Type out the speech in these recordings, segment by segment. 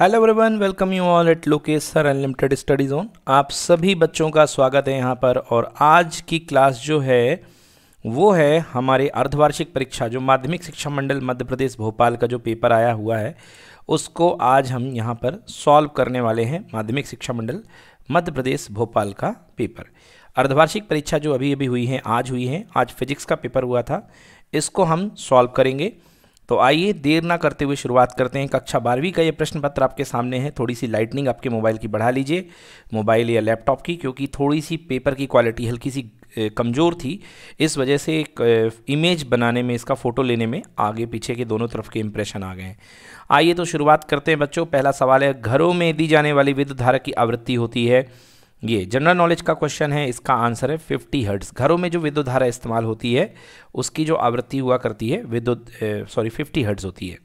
Hello everyone welcome you all at Lokesh sir unlimited study zone आप सभी बच्चों का स्वागत है यहाँ पर और आज की क्लास जो है वो है हमारे अर्धवार्षिक परीक्षा जो माध्यमिक शिक्षा मंडल मध्य प्रदेश भोपाल का जो पेपर आया हुआ है उसको आज हम यहाँ पर सॉल्व करने वाले हैं माध्यमिक शिक्षा मंडल मध्य प्रदेश भोपाल का पेपर अर्धवार्षिक परीक्षा जो अभी अभी हुई है आज हुई है आज फिजिक्स का पेपर हुआ था इसको हम सॉल्व करेंगे तो आइए देर ना करते हुए शुरुआत करते हैं कक्षा बारहवीं का ये प्रश्न पत्र आपके सामने है थोड़ी सी लाइटनिंग आपके मोबाइल की बढ़ा लीजिए मोबाइल या लैपटॉप की क्योंकि थोड़ी सी पेपर की क्वालिटी हल्की सी कमज़ोर थी इस वजह से एक इमेज बनाने में इसका फ़ोटो लेने में आगे पीछे के दोनों तरफ के इम्प्रेशन आ गए हैं आइए तो शुरुआत करते हैं बच्चों पहला सवाल है घरों में दी जाने वाली विद्युत धारा की आवृत्ति होती है ये जनरल नॉलेज का क्वेश्चन है इसका आंसर है फिफ्टी हर्ट्स घरों में जो विद्युत धारा इस्तेमाल होती है उसकी जो आवृत्ति हुआ करती है विद्युत सॉरी फिफ्टी हर्ट्स होती है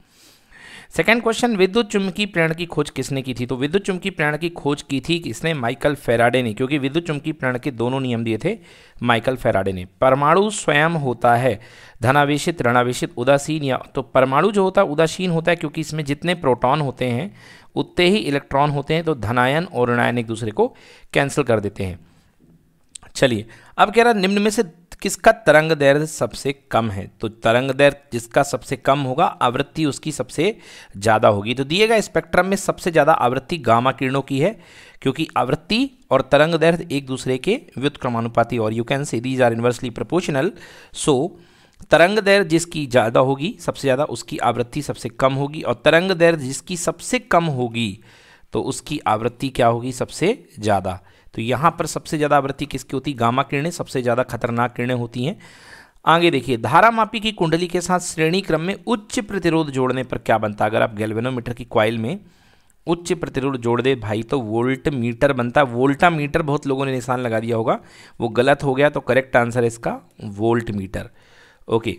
सेकेंड क्वेश्चन विद्युत चुंबकीय प्रेरण की खोज किसने की थी तो विद्युत चुंबकीय प्रेरण की खोज की थी किसने माइकल फेराडे ने क्योंकि विद्युत चुंबकीय प्रेरण के दोनों नियम दिए थे माइकल फेराडे ने परमाणु स्वयं होता है धनावेशित ऋणावेशित उदासीन या तो परमाणु जो होता है उदासीन होता है क्योंकि इसमें जितने प्रोटॉन होते हैं उतने ही इलेक्ट्रॉन होते हैं तो धनायन और ऋणायन एक दूसरे को कैंसिल कर देते हैं चलिए अब कह रहा निम्न में से किसका तरंग दैर्घ्य सबसे कम है तो तरंग दैर्घ्य जिसका सबसे कम होगा आवृत्ति उसकी सबसे ज़्यादा होगी तो दिए गए स्पेक्ट्रम में सबसे ज़्यादा आवृत्ति गामा किरणों की है क्योंकि आवृत्ति और तरंग दैर्घ्य एक दूसरे के व्युत क्रमानुपाती और you can say these are inversely proportional so so, तरंग दैर्घ्य जिसकी ज़्यादा होगी सबसे ज़्यादा उसकी आवृत्ति सबसे कम होगी और तरंग दैर्घ्य जिसकी सबसे कम होगी तो उसकी आवृत्ति क्या होगी सबसे ज़्यादा तो यहाँ पर सबसे ज़्यादा आवृत्ति किसकी होती गामा किरणें सबसे ज़्यादा खतरनाक किरणें होती हैं आगे देखिए धारा मापी की कुंडली के साथ श्रेणी क्रम में उच्च प्रतिरोध जोड़ने पर क्या बनता है अगर आप गैल्वेनोमीटर की क्वाइल में उच्च प्रतिरोध जोड़ दे भाई तो वोल्ट मीटर बनता है वोल्टा मीटर बहुत लोगों ने निशान लगा दिया होगा वो गलत हो गया तो करेक्ट आंसर है इसका वोल्ट मीटर ओके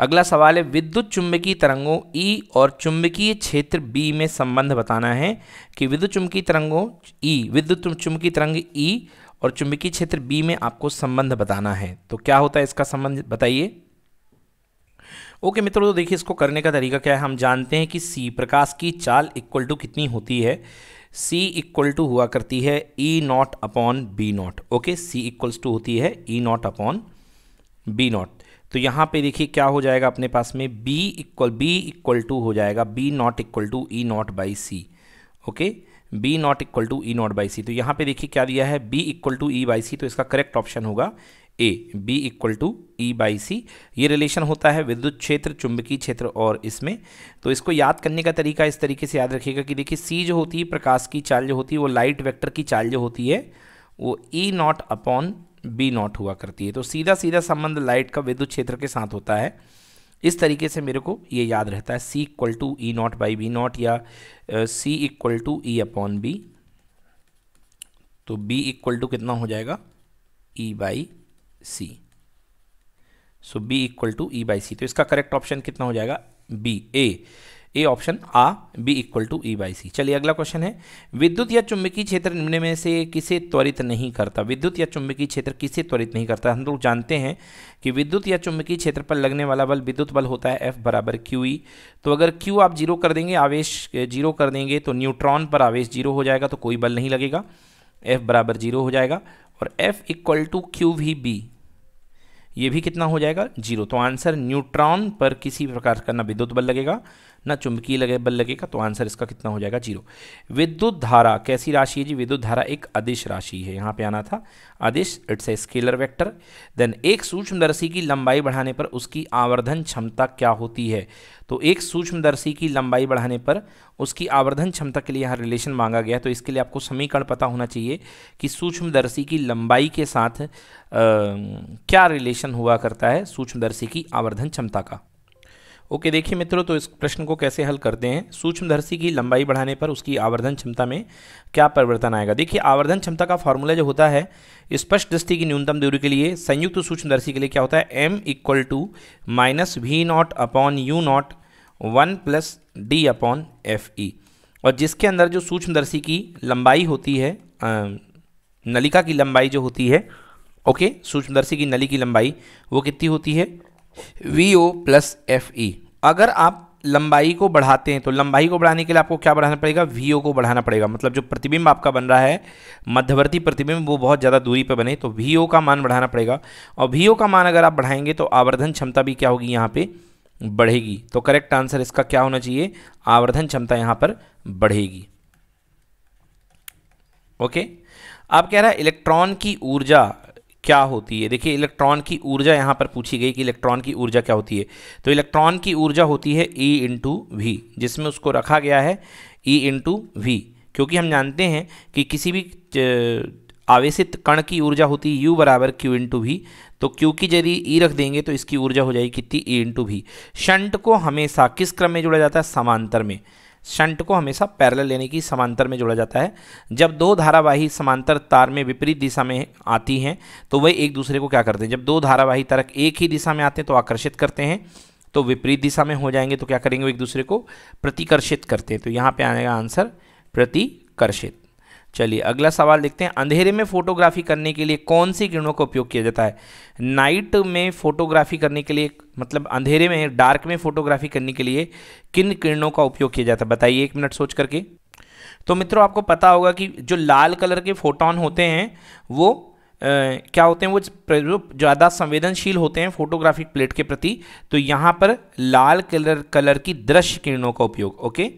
अगला सवाल है विद्युत चुंबकीय तरंगों ई e और चुंबकीय क्षेत्र बी में संबंध बताना है कि विद्युत चुंबकीय तरंगों ई e, विद्युत चुंबकीय तरंग ई e और चुंबकीय क्षेत्र बी में आपको संबंध बताना है तो क्या होता है इसका संबंध बताइए ओके मित्रों तो देखिए इसको करने का तरीका क्या है हम जानते हैं कि सी प्रकाश की चाल इक्वल टू कितनी होती है सी इक्वल टू हुआ करती है E naught upon B naught okay C equals to होती है E naught upon B naught तो यहाँ पे देखिए क्या हो जाएगा अपने पास में b equal b equal to हो जाएगा b naught equal to E naught by C okay b naught equal to E naught by C तो यहाँ पे देखिए क्या दिया है b equal to E by C तो इसका करेक्ट ऑप्शन होगा A B equal to E by C ये रिलेशन होता है विद्युत क्षेत्र चुंबकीय क्षेत्र और इसमें तो इसको याद करने का तरीका इस तरीके से याद रखिएगा कि देखिए सी जो होती है प्रकाश की चाल जो होती है वो लाइट वैक्टर की चाल जो होती है वो E naught upon B naught हुआ करती है तो सीधा सीधा संबंध लाइट का विद्युत क्षेत्र के साथ होता है इस तरीके से मेरे को ये याद रहता है C equal to E naught by B naught या C equal to E upon B तो बी इक्वल टू कितना हो जाएगा E by C so B equal to E by C तो इसका करेक्ट ऑप्शन कितना हो जाएगा बी ए ए ऑप्शन आ B equal to E by C चलिए अगला क्वेश्चन है विद्युत या चुंबकीय क्षेत्र निम्न में से किसे त्वरित नहीं करता विद्युत या चुंबकीय क्षेत्र किसे त्वरित नहीं करता हम लोग जानते हैं कि विद्युत या चुंबकीय क्षेत्र पर लगने वाला बल विद्युत बल होता है एफ बराबर क्यू ई e। तो अगर क्यू आप जीरो कर देंगे आवेश जीरो कर देंगे तो न्यूट्रॉन पर आवेश जीरो हो जाएगा तो कोई बल नहीं लगेगा एफ बराबर जीरो हो जाएगा और F equal to Q V B ये भी कितना हो जाएगा जीरो तो आंसर न्यूट्रॉन पर किसी प्रकार का ना विद्युत बल लगेगा ना चुंबकीय लगे बल लगेगा तो आंसर इसका कितना हो जाएगा जीरो विद्युत धारा कैसी राशि है जी विद्युत धारा एक अदिश राशि है यहाँ पे आना था अदिश it's a scalar vector then एक सूक्ष्मदर्शी की लंबाई बढ़ाने पर उसकी आवर्धन क्षमता क्या होती है तो एक सूक्ष्मदर्शी की लंबाई बढ़ाने पर उसकी आवर्धन क्षमता के लिए यहाँ रिलेशन मांगा गया तो इसके लिए आपको समीकरण पता होना चाहिए कि सूक्ष्मदर्शी की लंबाई के साथ आ, क्या रिलेशन हुआ करता है सूक्ष्मदर्शी की आवर्धन क्षमता का ओके देखिए मित्रों तो इस प्रश्न को कैसे हल करते हैं सूक्ष्मदर्शी की लंबाई बढ़ाने पर उसकी आवर्धन क्षमता में क्या परिवर्तन आएगा देखिए आवर्धन क्षमता का फॉर्मूला जो होता है स्पष्ट दृष्टि की न्यूनतम दूरी के लिए संयुक्त सूक्ष्मदर्शी के लिए क्या होता है M equal to minus V naught upon U naught one plus D upon F E और जिसके अंदर जो सूक्ष्मदर्शी की लंबाई होती है नलिका की लंबाई जो होती है ओके सूक्ष्मदर्शी की नली की लंबाई वो कितनी होती है V O plus F E अगर आप लंबाई को बढ़ाते हैं तो लंबाई को बढ़ाने के लिए आपको क्या बढ़ाना पड़ेगा वी ओ को बढ़ाना पड़ेगा मतलब जो प्रतिबिंब आपका बन रहा है मध्यवर्ती प्रतिबिंब वो बहुत ज़्यादा दूरी पर बने तो वी ओ का मान बढ़ाना पड़ेगा और वी ओ का मान अगर आप बढ़ाएंगे तो आवर्धन क्षमता भी क्या होगी यहाँ पर बढ़ेगी तो करेक्ट आंसर इसका क्या होना चाहिए आवर्धन क्षमता यहाँ पर बढ़ेगी ओके आप कह रहा है इलेक्ट्रॉन की ऊर्जा क्या होती है देखिए इलेक्ट्रॉन की ऊर्जा यहाँ पर पूछी गई कि इलेक्ट्रॉन की ऊर्जा क्या होती है तो इलेक्ट्रॉन की ऊर्जा होती है ई इंटू वी जिसमें उसको रखा गया है ई इंटू वी क्योंकि हम जानते हैं कि किसी भी आवेशित कण की ऊर्जा होती है यू बराबर क्यू इंटू वी तो क्यू की यदि ई e रख देंगे तो इसकी ऊर्जा हो जाएगी कितनी ई इंटू वी शंट को हमेशा किस क्रम में जोड़ा जाता है समांतर में शंट को हमेशा पैरल लेने की समांतर में जोड़ा जाता है जब दो धारावाही समांतर तार में विपरीत दिशा में आती हैं तो वे एक दूसरे को क्या करते हैं जब दो धारावाही तारक एक ही दिशा में आते हैं तो आकर्षित करते हैं तो विपरीत दिशा में हो जाएंगे तो क्या करेंगे वो एक दूसरे को प्रतिकर्षित करते हैं तो यहाँ पर आएगा आंसर प्रतिकर्षित चलिए अगला सवाल देखते हैं अंधेरे में फोटोग्राफी करने के लिए कौन सी किरणों का उपयोग किया जाता है नाइट में फोटोग्राफी करने के लिए मतलब अंधेरे में डार्क में फोटोग्राफी करने के लिए किन किरणों का उपयोग किया जाता है बताइए एक मिनट सोच करके तो मित्रों आपको पता होगा कि जो लाल कलर के फोटोन होते हैं वो आ, क्या होते हैं वो ज़्यादा संवेदनशील होते हैं फोटोग्राफिक प्लेट के प्रति तो यहाँ पर लाल कलर कलर की दृश्य किरणों का उपयोग ओके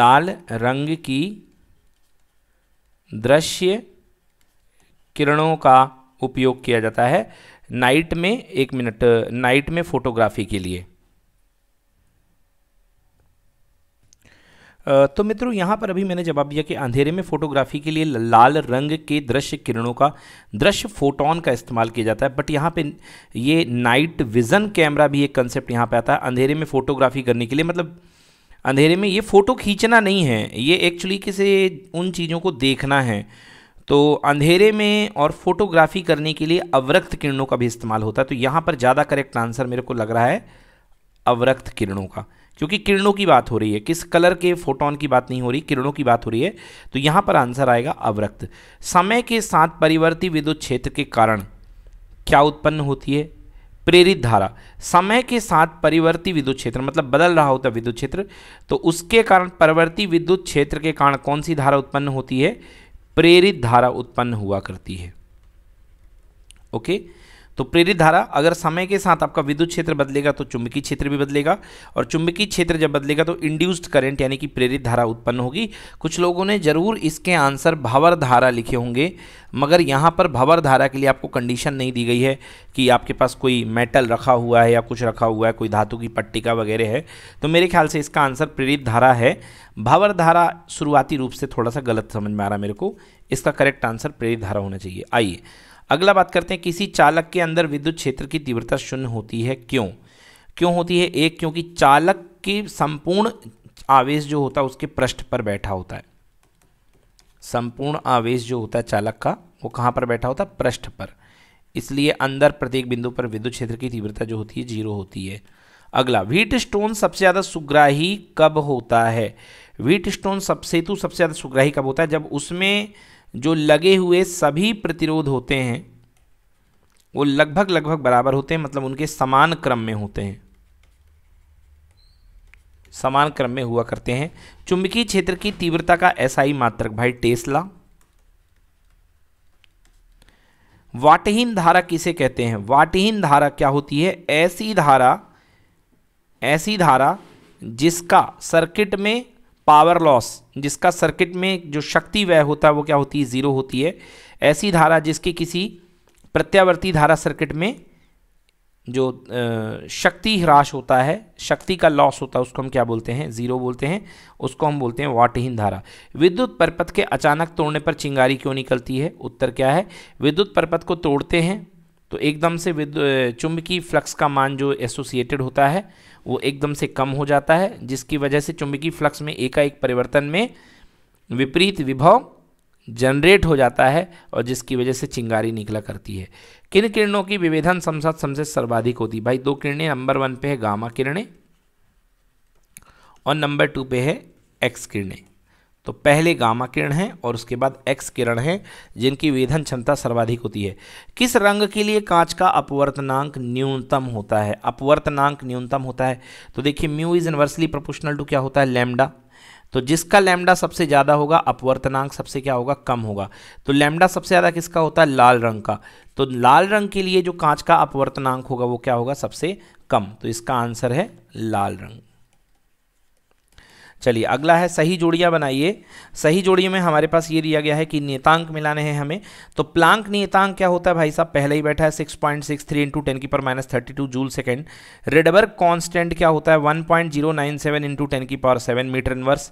लाल रंग की दृश्य किरणों का उपयोग किया जाता है नाइट में एक मिनट नाइट में फोटोग्राफी के लिए तो मित्रों यहाँ पर अभी मैंने जवाब दिया कि अंधेरे में फोटोग्राफी के लिए लाल रंग के दृश्य किरणों का दृश्य फोटोन का इस्तेमाल किया जाता है बट यहाँ पे ये नाइट विज़न कैमरा भी एक कंसेप्ट यहाँ पे आता है अंधेरे में फोटोग्राफी करने के लिए मतलब अंधेरे में ये फ़ोटो खींचना नहीं है ये एक्चुअली किसी उन चीज़ों को देखना है तो अंधेरे में और फोटोग्राफी करने के लिए अवरक्त किरणों का भी इस्तेमाल होता है तो यहाँ पर ज़्यादा करेक्ट आंसर मेरे को लग रहा है अवरक्त किरणों का क्योंकि किरणों की बात हो रही है किस कलर के फोटोन की बात नहीं हो रही किरणों की बात हो रही है तो यहाँ पर आंसर आएगा अवरक्त समय के साथ परिवर्ती विद्युत क्षेत्र के कारण क्या उत्पन्न होती है प्रेरित धारा समय के साथ परिवर्ती विद्युत क्षेत्र मतलब बदल रहा होता है विद्युत क्षेत्र तो उसके कारण परिवर्ती विद्युत क्षेत्र के कारण कौन सी धारा उत्पन्न होती है प्रेरित धारा उत्पन्न हुआ करती है ओके तो प्रेरित धारा अगर समय के साथ आपका विद्युत क्षेत्र बदलेगा तो चुंबकीय क्षेत्र भी बदलेगा और चुंबकीय क्षेत्र जब बदलेगा तो इंड्यूस्ड करंट यानी कि प्रेरित धारा उत्पन्न होगी कुछ लोगों ने जरूर इसके आंसर भावर धारा लिखे होंगे मगर यहाँ पर भावर धारा के लिए आपको कंडीशन नहीं दी गई है कि आपके पास कोई मेटल रखा हुआ है या कुछ रखा हुआ है कोई धातु की पट्टिका वगैरह है तो मेरे ख्याल से इसका आंसर प्रेरित धारा है भावर धारा शुरुआती रूप से थोड़ा सा गलत समझ में आ रहा है मेरे को इसका करेक्ट आंसर प्रेरित धारा होना चाहिए आइए अगला बात करते हैं किसी चालक के अंदर विद्युत क्षेत्र की तीव्रता शून्य होती है क्यों क्यों होती है एक क्योंकि चालक की संपूर्ण आवेश जो होता है उसके पृष्ठ पर बैठा होता है संपूर्ण आवेश जो होता है चालक का वो कहाँ पर बैठा होता है पृष्ठ पर इसलिए अंदर प्रत्येक बिंदु पर विद्युत क्षेत्र की तीव्रता जो होती है जीरो होती है अगला व्हीट स्टोन सबसे ज़्यादा सुग्राही कब होता है व्हीट स्टोन सबसे तो सबसे ज़्यादा सुग्राही कब होता है जब उसमें जो लगे हुए सभी प्रतिरोध होते हैं वो लगभग लगभग बराबर होते हैं मतलब उनके समान क्रम में होते हैं समान क्रम में हुआ करते हैं चुंबकीय क्षेत्र की तीव्रता का ऐसा ही मात्रक भाई टेस्ला वाटहीन धारा किसे कहते हैं वाटहीन धारा क्या होती है ऐसी धारा ऐसी धारा जिसका सर्किट में पावर लॉस जिसका सर्किट में जो शक्ति व्यय होता है वो क्या होती है ज़ीरो होती है ऐसी धारा जिसकी किसी प्रत्यावर्ती धारा सर्किट में जो शक्ति ह्रास होता है शक्ति का लॉस होता है उसको हम क्या बोलते हैं ज़ीरो बोलते हैं उसको हम बोलते हैं वाटहीन धारा विद्युत परपथ के अचानक तोड़ने पर चिंगारी क्यों निकलती है उत्तर क्या है विद्युत परपथ को तोड़ते हैं तो एकदम से विद्युत चुंबकीय फ्लक्स का मान जो एसोसिएटेड होता है वो एकदम से कम हो जाता है जिसकी वजह से चुंबकीय फ्लक्स में एकाएक परिवर्तन में विपरीत विभव जनरेट हो जाता है और जिसकी वजह से चिंगारी निकला करती है किन किरणों की विभेदन समसात समसे सर्वाधिक होती भाई दो किरणें नंबर वन पे है गामा किरणें और नंबर टू पे है एक्स किरणें तो पहले गामा किरण है और उसके बाद एक्स किरण है जिनकी वेधन क्षमता सर्वाधिक होती है किस रंग के लिए कांच का अपवर्तनांक न्यूनतम होता है अपवर्तनांक न्यूनतम होता है तो देखिए mu is inversely proportional to क्या होता है लेमडा तो जिसका लैम्डा सबसे ज़्यादा होगा अपवर्तनांक सबसे क्या होगा कम होगा तो लैम्डा सबसे ज़्यादा किसका होता है लाल रंग का तो लाल रंग के लिए जो कांच का अपवर्तनांक होगा वो क्या होगा सबसे कम तो इसका आंसर है लाल रंग चलिए अगला है सही जोड़ियाँ बनाइए सही जोड़ियों में हमारे पास ये दिया गया है कि नियतांक मिलाने हैं हमें तो प्लांक नियतांक क्या होता है भाई साहब पहले ही बैठा है six point six three into ten की power minus thirty two joule second Rydberg constant क्या होता है one point zero nine seven into ten की पावर सेवन मीटर इनवर्स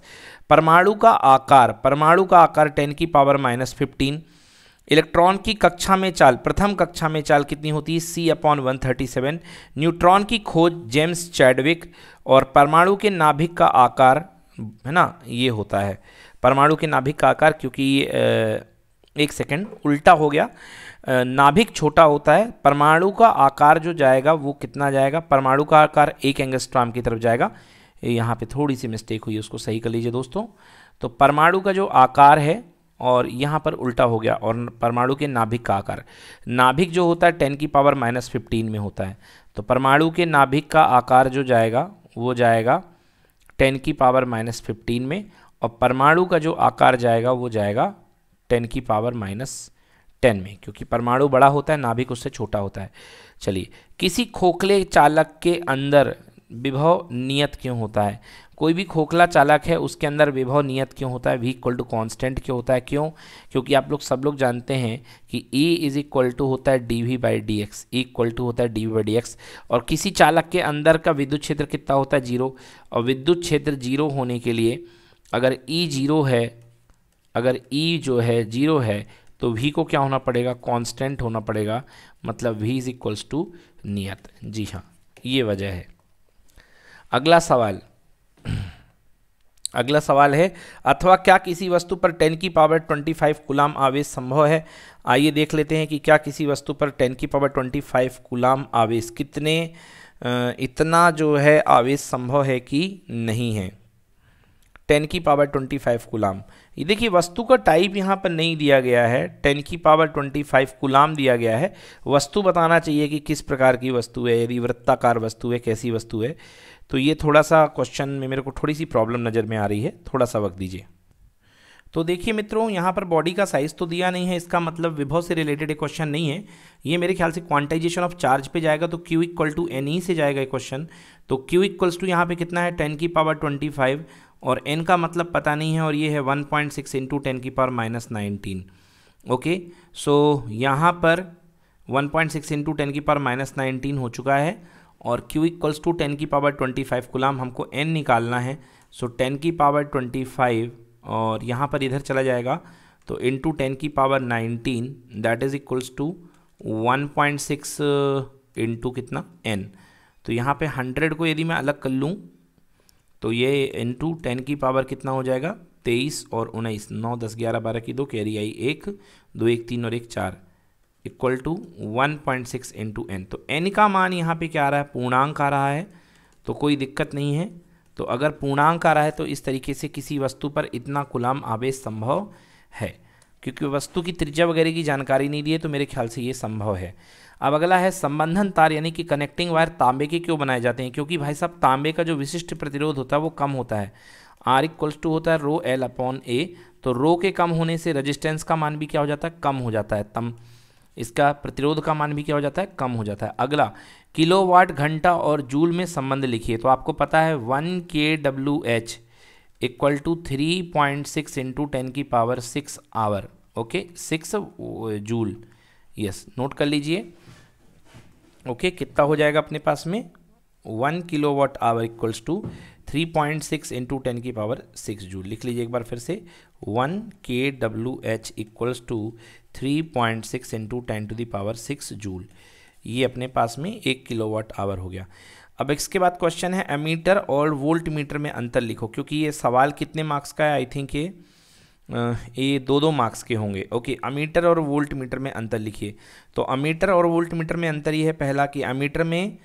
परमाणु का आकार परमाणु का आकार टेन की पावर माइनस फिफ्टीन इलेक्ट्रॉन की कक्षा में चाल प्रथम कक्षा में चाल कितनी होती है C upon one thirty seven neutron की खोज जेम्स चैडविक और परमाणु के नाभिक का आकार है ना ये होता है परमाणु के नाभिक का आकार क्योंकि एक सेकेंड उल्टा हो गया नाभिक छोटा होता है परमाणु का आकार जो जाएगा वो कितना जाएगा परमाणु का आकार एक एंगस्ट्राम की तरफ जाएगा यहाँ पे थोड़ी सी मिस्टेक हुई उसको सही कर लीजिए दोस्तों तो परमाणु का जो आकार है और यहाँ पर उल्टा हो गया और परमाणु के नाभिक का आकार नाभिक जो होता है टेन की पावर माइनस फिफ्टीन में होता है तो परमाणु के नाभिक का आकार जो जाएगा वो जाएगा टेन की पावर माइनस फिफ्टीन में और परमाणु का जो आकार जाएगा वो जाएगा टेन की पावर माइनस टेन में क्योंकि परमाणु बड़ा होता है नाभिक उससे छोटा होता है चलिए किसी खोखले चालक के अंदर विभव नियत क्यों होता है कोई भी खोखला चालक है उसके अंदर विभव नियत क्यों होता है वी इक्वल टू कॉन्स्टेंट क्यों होता है क्यों क्योंकि आप लोग सब लोग जानते हैं कि E इज इक्वल टू होता है D V by D X E equal to होता है D V by D X और किसी चालक के अंदर का विद्युत क्षेत्र कितना होता है जीरो और विद्युत क्षेत्र जीरो होने के लिए अगर E जीरो है अगर E जो है जीरो है तो वी को क्या होना पड़ेगा कॉन्स्टेंट होना पड़ेगा मतलब वी इज इक्वल्स टू नियत जी हाँ ये वजह है अगला सवाल अगला सवाल है अथवा क्या किसी वस्तु पर 10 की पावर 25 गुलाम आवेश संभव है आइए देख लेते हैं कि क्या किसी वस्तु पर 10 की पावर 25 गुलाम आवेश कितने इतना जो है आवेश संभव है कि नहीं है 10 की पावर 25 गुलाम ये देखिए वस्तु का टाइप यहाँ पर नहीं दिया गया है 10 की पावर 25 गुलाम दिया गया है वस्तु बताना चाहिए कि किस प्रकार की वस्तु है यदि वृत्ताकार वस्तु है कैसी वस्तु है तो ये थोड़ा सा क्वेश्चन में मेरे को थोड़ी सी प्रॉब्लम नज़र में आ रही है थोड़ा सा वक्त दीजिए तो देखिए मित्रों यहाँ पर बॉडी का साइज़ तो दिया नहीं है इसका मतलब विभव से रिलेटेड एक क्वेश्चन नहीं है ये मेरे ख्याल से क्वांटाइजेशन ऑफ चार्ज पे जाएगा तो Q equal to N E से जाएगा क्वेश्चन तो Q इक्वल्स टू यहाँ पे कितना है टेन की पावर ट्वेंटी फाइव और एन का मतलब पता नहीं है और ये है one point six into ten की power minus nineteen okay so यहाँ पर one point six into ten की पावर माइनस नाइनटीन हो चुका है और Q इक्वल्स टू टेन की पावर ट्वेंटी फाइव गुलाम हमको एन निकालना है सो टेन की पावर ट्वेंटी फाइव और यहाँ पर इधर चला जाएगा तो इन टू टेन की power nineteen that is equals to one point six into कितना एन तो यहाँ पे हंड्रेड को यदि मैं अलग कर लूँ तो ये इन टू टेन की पावर कितना हो जाएगा तेईस और उन्नीस नौ दस ग्यारह बारह की दो कैरी आई एक दो एक तीन और एक चार equal to one point six into N तो एन का मान यहाँ पे क्या आ रहा है पूर्णांक आ रहा है तो कोई दिक्कत नहीं है तो अगर पूर्णांक आ रहा है तो इस तरीके से किसी वस्तु पर इतना गुलाम आवेश संभव है क्योंकि वस्तु की त्रिज्या वगैरह की जानकारी नहीं दी है तो मेरे ख्याल से ये संभव है अब अगला है संबंधन तार यानी कि कनेक्टिंग वायर तांबे के क्यों बनाए जाते हैं क्योंकि भाई साहब तांबे का जो विशिष्ट प्रतिरोध होता है वो कम होता है आर इक्वल्स टू होता है रो एल अपॉन ए तो रो के कम होने से रजिस्टेंस का मान भी क्या हो जाता है कम हो जाता है तम इसका प्रतिरोध का मान भी क्या हो जाता है कम हो जाता है अगला किलोवाट घंटा और जूल में संबंध लिखिए तो आपको पता है one K W H equal to three point six into ten की power six hour okay six joule yes note कर लीजिए ओके कितना हो जाएगा अपने पास में one kilo hour equals to three point six into ten की पावर सिक्स जूल लिख लीजिए एक बार फिर से one K W H equals to three point six into ten to the power six joule ये अपने पास में एक किलोवाट आवर हो गया अब इसके बाद क्वेश्चन है एमीटर और वोल्ट मीटर में अंतर लिखो क्योंकि ये सवाल कितने मार्क्स का है आई थिंक ये ये दो दो मार्क्स के होंगे ओके अमीटर और वोल्ट मीटर में अंतर लिखिए तो अमीटर और वोल्ट मीटर में अंतर ये है पहला कि अमीटर में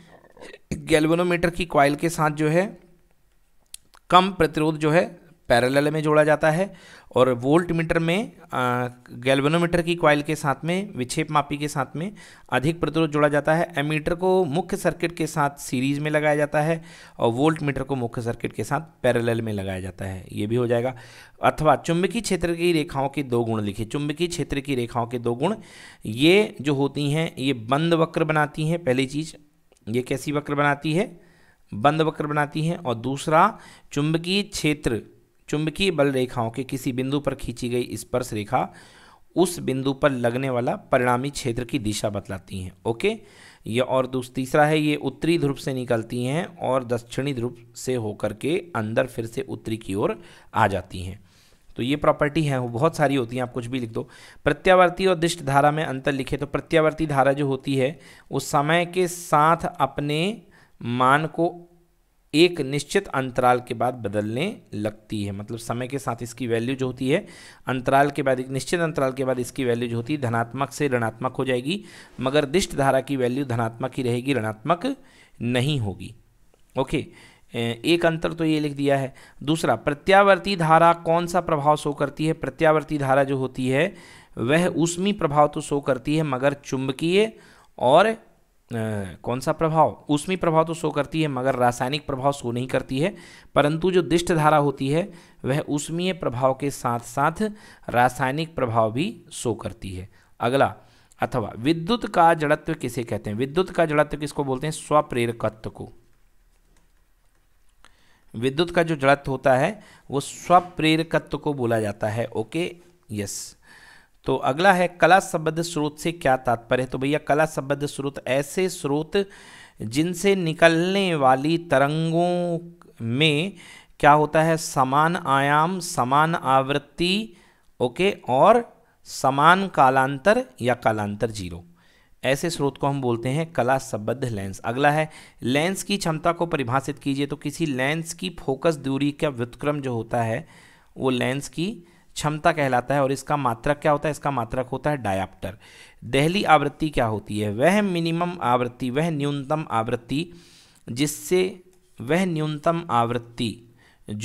गैल्वेनोमीटर की क्वाइल के साथ जो है कम प्रतिरोध जो है पैरेलल में जोड़ा जाता है और वोल्ट मीटर में गैल्वेनोमीटर की क्वाइल के साथ में विक्षेप मापी के साथ में अधिक प्रतिरोध जोड़ा जाता है एमीटर को मुख्य सर्किट के साथ सीरीज में लगाया जाता है और वोल्ट मीटर को मुख्य सर्किट के साथ पैरेलल में लगाया जाता है ये भी हो जाएगा अथवा चुंबकीय क्षेत्र की रेखाओं के दो गुण लिखे चुंबकीय क्षेत्र की रेखाओं के दो गुण ये जो होती हैं ये बंद वक्र बनाती हैं पहली चीज़ ये कैसी वक्र बनाती है बंद वक्र बनाती हैं और दूसरा चुंबकीय क्षेत्र चुंबकीय बल रेखाओं के किसी बिंदु पर खींची गई स्पर्श रेखा उस बिंदु पर लगने वाला परिणामी क्षेत्र की दिशा बतलाती हैं ओके ये और दूसरा तीसरा है ये उत्तरी ध्रुव से निकलती हैं और दक्षिणी ध्रुव से होकर के अंदर फिर से उत्तरी की ओर आ जाती हैं तो ये प्रॉपर्टी है वो बहुत सारी होती हैं आप कुछ भी लिख दो प्रत्यावर्ती और दिष्ट धारा में अंतर लिखे तो प्रत्यावर्ती धारा जो होती है उस समय के साथ अपने मान को एक निश्चित अंतराल के बाद बदलने लगती है मतलब समय के साथ इसकी वैल्यू जो होती है अंतराल के बाद एक निश्चित अंतराल के बाद इसकी वैल्यू जो होती है धनात्मक से ऋणात्मक हो जाएगी मगर दिष्ट धारा की वैल्यू धनात्मक ही रहेगी ऋणात्मक नहीं होगी ओके एक अंतर तो ये लिख दिया है दूसरा प्रत्यावर्ती धारा कौन सा प्रभाव शो करती है प्रत्यावर्ती धारा जो होती है वह उसमी प्रभाव तो शो करती है मगर चुंबकीय और कौन सा प्रभाव उष्मी प्रभाव तो शो करती है मगर रासायनिक प्रभाव शो नहीं करती है परंतु जो दिष्ट धारा होती है वह उष्मीय प्रभाव के साथ साथ रासायनिक प्रभाव भी शो करती है अगला अथवा विद्युत का जड़त्व किसे कहते हैं विद्युत का जड़त्व किसको बोलते हैं स्वप्रेरकत्व को विद्युत का जो जड़त्व होता है वो स्वप्रेरकत्व को बोला जाता है ओके यस तो अगला है कला संबद्ध स्रोत से क्या तात्पर्य तो भैया कला संबद्ध स्रोत ऐसे स्रोत जिनसे निकलने वाली तरंगों में क्या होता है समान आयाम समान आवृत्ति ओके और समान कालांतर या कालांतर जीरो ऐसे स्रोत को हम बोलते हैं कला संबद्ध लेंस अगला है लेंस की क्षमता को परिभाषित कीजिए तो किसी लेंस की फोकस दूरी का व्युतक्रम जो होता है वो लेंस की क्षमता कहलाता है और इसका मात्रक क्या होता है इसका मात्रक होता है डायाप्टर दहली आवृत्ति क्या होती है वह मिनिमम आवृत्ति वह न्यूनतम आवृत्ति जिससे वह न्यूनतम आवृत्ति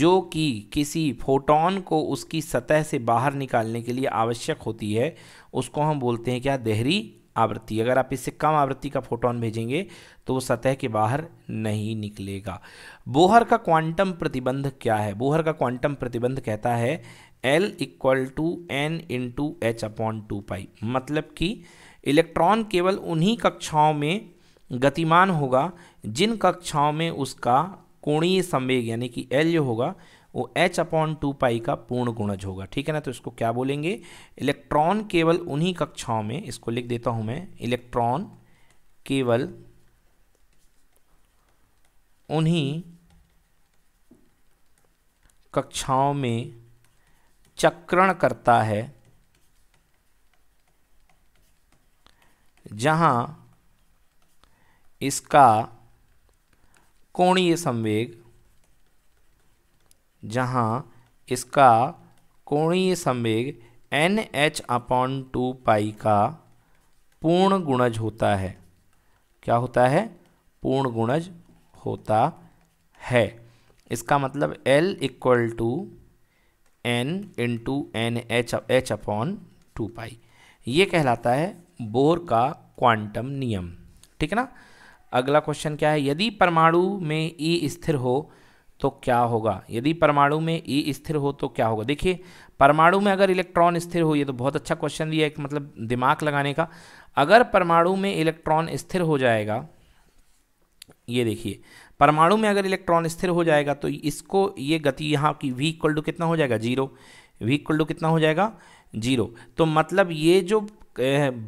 जो कि किसी फोटोन को उसकी सतह से बाहर निकालने के लिए आवश्यक होती है उसको हम बोलते हैं क्या देहरी आवृत्ति अगर आप इससे कम आवृत्ति का फोटोन भेजेंगे तो वो सतह के बाहर नहीं निकलेगा बोहर का क्वांटम प्रतिबंध क्या है बोहर का क्वांटम प्रतिबंध कहता है L equal to N into H upon two pi मतलब कि इलेक्ट्रॉन केवल उन्हीं कक्षाओं में गतिमान होगा जिन कक्षाओं में उसका कोणीय संवेग यानी कि एल जो होगा वो एच अपॉन टू पाई का पूर्ण गुणज होगा ठीक है ना तो इसको क्या बोलेंगे इलेक्ट्रॉन केवल उन्हीं कक्षाओं में इसको लिख देता हूँ मैं इलेक्ट्रॉन केवल उन्हीं कक्षाओं में चक्रण करता है जहां इसका कोणीय संवेग जहां इसका कोणीय संवेग N H upon two pi का पूर्ण गुणज होता है क्या होता है पूर्ण गुणज होता है इसका मतलब L equal to N into N H H upon two pi ये कहलाता है बोर का क्वांटम नियम ठीक है ना अगला क्वेश्चन क्या है यदि परमाणु में ई e स्थिर हो तो क्या होगा यदि परमाणु में ई e स्थिर हो तो क्या होगा देखिए परमाणु में अगर इलेक्ट्रॉन स्थिर हो ये तो बहुत अच्छा क्वेश्चन दिया एक मतलब दिमाग लगाने का अगर परमाणु में इलेक्ट्रॉन स्थिर हो जाएगा ये देखिए परमाणु में अगर इलेक्ट्रॉन स्थिर हो जाएगा तो इसको ये गति यहाँ की वी इक्वल टू कितना हो जाएगा जीरो वी इक्वल टू कितना हो जाएगा जीरो तो मतलब ये जो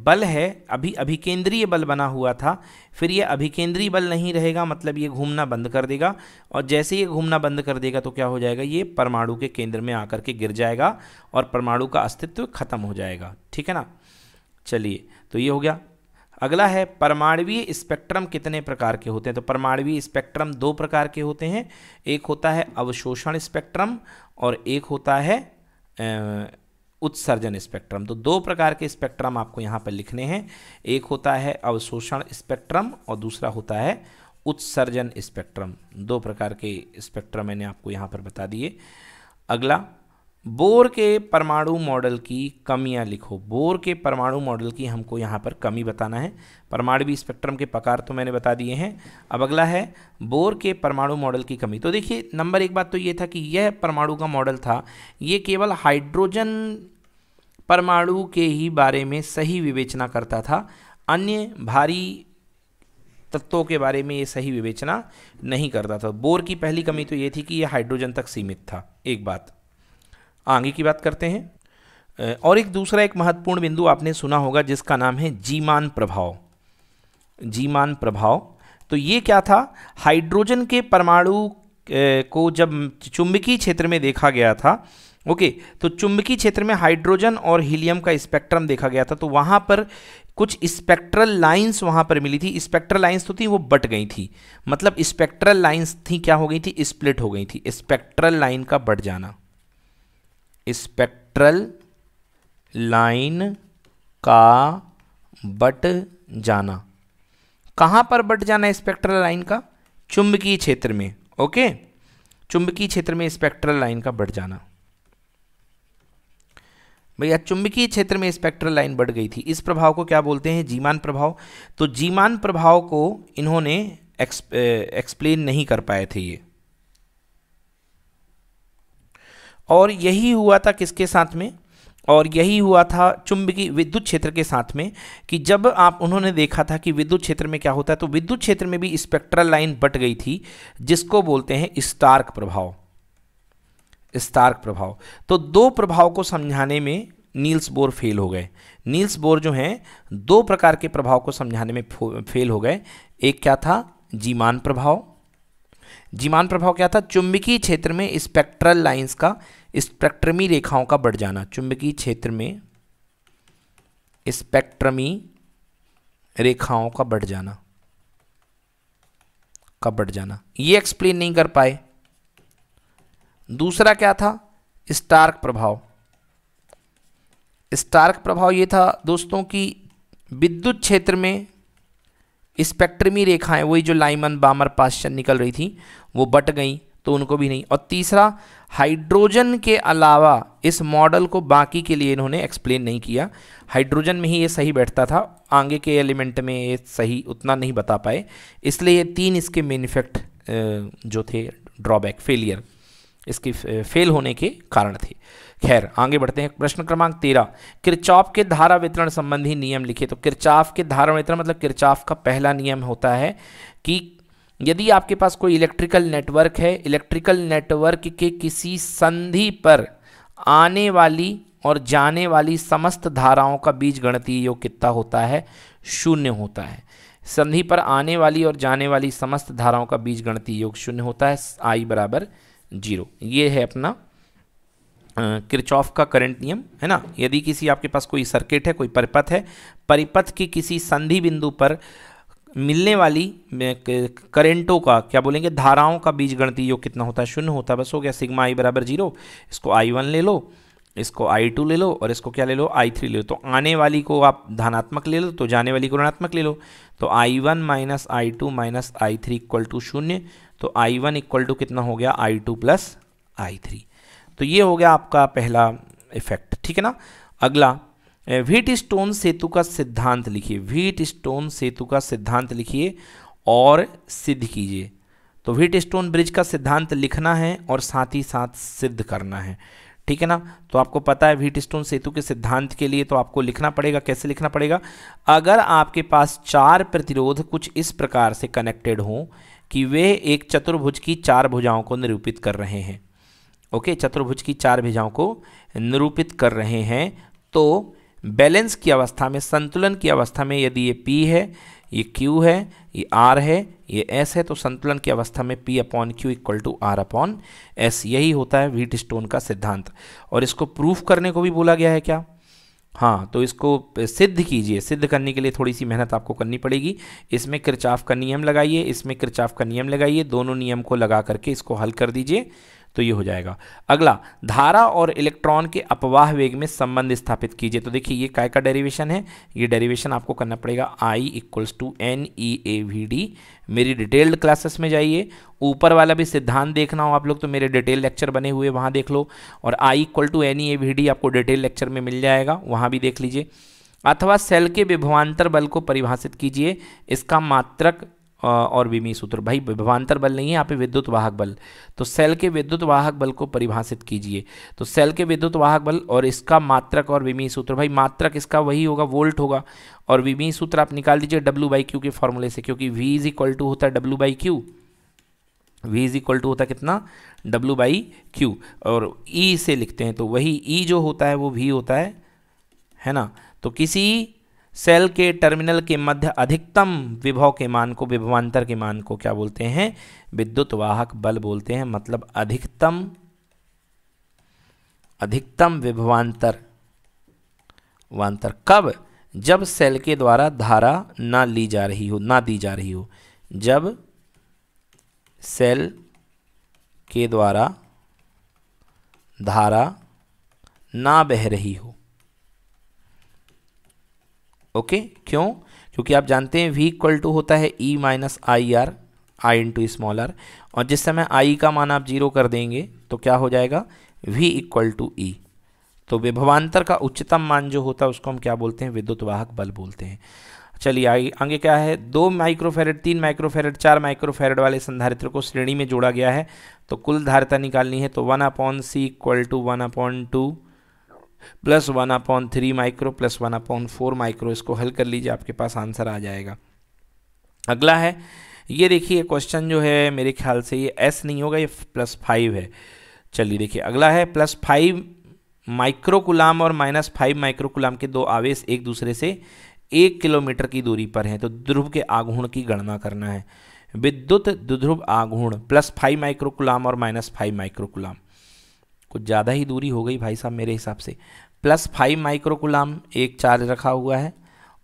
बल है अभी अभिकेंद्रीय बल बना हुआ था फिर ये अभिकेंद्रीय बल नहीं रहेगा मतलब ये घूमना बंद कर देगा और जैसे ये घूमना बंद कर देगा तो क्या हो जाएगा ये परमाणु के केंद्र में आकर के गिर जाएगा और परमाणु का अस्तित्व खत्म हो जाएगा ठीक है ना चलिए तो ये हो गया अगला है परमाणवीय स्पेक्ट्रम कितने प्रकार के होते हैं तो परमाणवीय स्पेक्ट्रम दो प्रकार के होते हैं एक होता है अवशोषण स्पेक्ट्रम और एक होता है उत्सर्जन स्पेक्ट्रम तो दो प्रकार के स्पेक्ट्रम आपको यहाँ पर लिखने हैं एक होता है अवशोषण स्पेक्ट्रम और दूसरा होता है उत्सर्जन स्पेक्ट्रम दो प्रकार के स्पेक्ट्रम मैंने आपको यहाँ पर बता दिए अगला बोर के परमाणु मॉडल की कमियां लिखो बोर के परमाणु मॉडल की हमको यहाँ पर कमी बताना है परमाणु स्पेक्ट्रम के प्रकार तो मैंने बता दिए हैं अब अगला है बोर के परमाणु मॉडल की कमी तो देखिए नंबर एक बात तो ये था कि यह परमाणु का मॉडल था ये केवल हाइड्रोजन परमाणु के ही बारे में सही विवेचना करता था अन्य भारी तत्वों के बारे में ये सही विवेचना नहीं करता था बोर की पहली कमी तो ये थी कि यह हाइड्रोजन तक सीमित था एक बात आगे की बात करते हैं और एक दूसरा एक महत्वपूर्ण बिंदु आपने सुना होगा जिसका नाम है जीमान प्रभाव जीमान प्रभाव तो ये क्या था हाइड्रोजन के परमाणु को जब चुंबकीय क्षेत्र में देखा गया था ओके तो चुंबकीय क्षेत्र में हाइड्रोजन और हीलियम का स्पेक्ट्रम देखा गया था तो वहाँ पर कुछ स्पेक्ट्रल लाइंस वहाँ पर मिली थी स्पेक्ट्रल लाइंस तो थी वो बट गई थी मतलब स्पेक्ट्रल लाइंस थी क्या हो गई थी स्प्लिट हो गई थी स्पेक्ट्रल लाइन का बट जाना स्पेक्ट्रल लाइन का बट जाना कहाँ पर बट जाना स्पेक्ट्रल लाइन का चुंबकीय क्षेत्र में ओके चुंबकीय क्षेत्र में स्पेक्ट्रल लाइन का बढ़ जाना भैया चुंबकीय क्षेत्र में स्पेक्ट्रल लाइन बढ़ गई थी इस प्रभाव को क्या बोलते हैं जीमान प्रभाव तो जीमान प्रभाव को इन्होंने एक्सप्लेन नहीं कर पाए थे ये और यही हुआ था किसके साथ में और यही हुआ था चुंबकीय विद्युत क्षेत्र के साथ में कि जब आप उन्होंने देखा था कि विद्युत क्षेत्र में क्या होता है तो विद्युत क्षेत्र में भी स्पेक्ट्रल लाइन बट गई थी जिसको बोलते हैं स्टार्क प्रभाव स्टार्क प्रभाव तो दो प्रभाव को समझाने में नील्स बोर फेल हो गए नील्स बोर जो हैं दो प्रकार के प्रभाव को समझाने में फेल हो गए एक क्या था जीमान प्रभाव जीमान प्रभाव क्या था चुंबकीय क्षेत्र में स्पेक्ट्रल लाइंस का स्पेक्ट्रमी रेखाओं का बढ़ जाना चुंबकीय क्षेत्र में स्पेक्ट्रमी रेखाओं का बढ़ जाना का बढ़ जाना ये एक्सप्लेन नहीं कर पाए दूसरा क्या था स्टार्क प्रभाव स्टार्क प्रभाव ये था दोस्तों कि विद्युत क्षेत्र में स्पेक्ट्रमी रेखाएं वही जो लाइमन बामर पाश्चन निकल रही थी वो बट गई तो उनको भी नहीं और तीसरा हाइड्रोजन के अलावा इस मॉडल को बाकी के लिए इन्होंने एक्सप्लेन नहीं किया हाइड्रोजन में ही ये सही बैठता था आगे के एलिमेंट में ये सही उतना नहीं बता पाए इसलिए ये तीन इसके मेन इफेक्ट जो थे ड्रॉबैक फेलियर इसके फेल होने के कारण थे खैर आगे बढ़ते हैं प्रश्न क्रमांक तेरह किरचॉफ के धारा वितरण संबंधी नियम लिखे तो किरचाफ के धारा वितरण मतलब किरचाफ का पहला नियम होता है कि यदि आपके पास कोई इलेक्ट्रिकल नेटवर्क है इलेक्ट्रिकल नेटवर्क के किसी संधि पर आने वाली और जाने वाली समस्त धाराओं का बीज गणतीय योग कितना होता है शून्य होता है संधि पर आने वाली और जाने वाली समस्त धाराओं का बीज गणतीय योग शून्य होता है आई बराबर जीरो ये है अपना किरचॉफ का करंट नियम है ना यदि किसी आपके पास कोई सर्किट है कोई परिपथ है परिपथ की किसी संधि बिंदु पर मिलने वाली करेंटों का क्या बोलेंगे धाराओं का बीज गणती योग कितना होता है शून्य होता है बस हो गया सिग्मा आई बराबर जीरो इसको आई वन ले लो इसको आई टू ले लो और इसको क्या ले लो आई थ्री ले लो तो आने वाली को आप धनात्मक ले लो तो जाने वाली को ऋणात्मक ले लो तो I one minus I two minus I three equal to शून्य तो आई वन इक्वल टू कितना हो गया I two plus I three तो ये हो गया आपका पहला इफेक्ट ठीक है ना अगला व्हीट स्टोन सेतु का सिद्धांत लिखिए व्हीट स्टोन सेतु का सिद्धांत लिखिए और सिद्ध कीजिए तो व्हीट स्टोन ब्रिज का सिद्धांत लिखना है और साथ ही साथ सिद्ध करना है ठीक है ना तो आपको पता है व्हीट स्टोन सेतु के सिद्धांत के लिए तो आपको लिखना पड़ेगा कैसे लिखना पड़ेगा अगर आपके पास चार प्रतिरोध कुछ इस प्रकार से कनेक्टेड हों कि वे एक चतुर्भुज की चार भुजाओं को निरूपित कर रहे हैं ओके चतुर्भुज की चार भिजाओं को निरूपित कर रहे हैं तो बैलेंस की अवस्था में संतुलन की अवस्था में यदि ये पी है ये क्यू है ये आर है ये एस है तो संतुलन की अवस्था में P upon Q equal to R upon S यही होता है व्हीट स्टोन का सिद्धांत और इसको प्रूफ करने को भी बोला गया है क्या हाँ तो इसको सिद्ध कीजिए सिद्ध करने के लिए थोड़ी सी मेहनत आपको करनी पड़ेगी इसमें किरचाफ का नियम लगाइए इसमें किरचाफ का नियम लगाइए दोनों नियम को लगा करके इसको हल कर दीजिए तो ये हो जाएगा अगला धारा और इलेक्ट्रॉन के अपवाह वेग में संबंध स्थापित कीजिए तो देखिए ये काय का डेरिवेशन है ये डेरिवेशन आपको करना पड़ेगा I equals to N E A V D मेरी डिटेल्ड क्लासेस में जाइए ऊपर वाला भी सिद्धांत देखना हो आप लोग तो मेरे डिटेल लेक्चर बने हुए वहाँ देख लो और I equal to N E A V D आपको डिटेल लेक्चर में मिल जाएगा वहाँ भी देख लीजिए अथवा सेल के विभवान्तर बल को परिभाषित कीजिए इसका मात्रक और विमी सूत्र भाई विभवान्तर बल नहीं है यहाँ पे विद्युत वाहक बल तो सेल के विद्युत वाहक बल को परिभाषित कीजिए तो सेल के विद्युत वाहक बल और इसका मात्रक और विमी सूत्र भाई मात्रक इसका वही होगा वोल्ट होगा और विमी सूत्र आप निकाल दीजिए डब्ल्यू बाई क्यू के फॉर्मूले से क्योंकि वी इज इक्वल टू होता है W by Q V is equal to होता है कितना डब्ल्यू बाई क्यू और ई e से लिखते हैं तो वही ई e जो होता है वो वी होता है है ना तो किसी सेल के टर्मिनल के मध्य अधिकतम विभव के मान को विभवांतर के मान को क्या बोलते हैं विद्युत वाहक बल बोलते हैं मतलब अधिकतम अधिकतम विभवांतर वांतर कब जब सेल के द्वारा धारा ना ली जा रही हो ना दी जा रही हो जब सेल के द्वारा धारा ना बह रही हो ओके क्यों क्योंकि आप जानते हैं वी इक्वल टू होता है E minus I R I into small R और जिस समय आई का मान आप जीरो कर देंगे तो क्या हो जाएगा वी इक्वल टू ई तो विभवान्तर का उच्चतम मान जो होता है उसको हम क्या बोलते हैं विद्युत वाहक बल बोलते हैं चलिए आगे आगे क्या है दो माइक्रोफेरेड तीन माइक्रोफेरेड चार माइक्रोफेरेड वाले संधारित्र को श्रेणी में जोड़ा गया है तो कुल धारिता निकालनी है तो one upon C equal to one upon two plus one upon three micro plus one upon four micro इसको हल कर लीजिए आपके पास आंसर आ जाएगा अगला है ये देखिए क्वेश्चन जो है मेरे ख्याल से ये एस नहीं होगा ये प्लस फाइव है चलिए देखिए अगला है प्लस फाइव माइक्रोकुलाम और माइनस फाइव माइक्रोकुलाम के दो आवेश एक दूसरे से एक किलोमीटर की दूरी पर हैं तो ध्रुव के आघूर्ण की गणना करना है विद्युत दुध्रुव आघूर्ण प्लस फाइव माइक्रोकुलाम और माइनस फाइव माइक्रोकुलाम कुछ ज़्यादा ही दूरी हो गई भाई साहब मेरे हिसाब से प्लस फाइव माइक्रोकुलाम एक चार्ज रखा हुआ है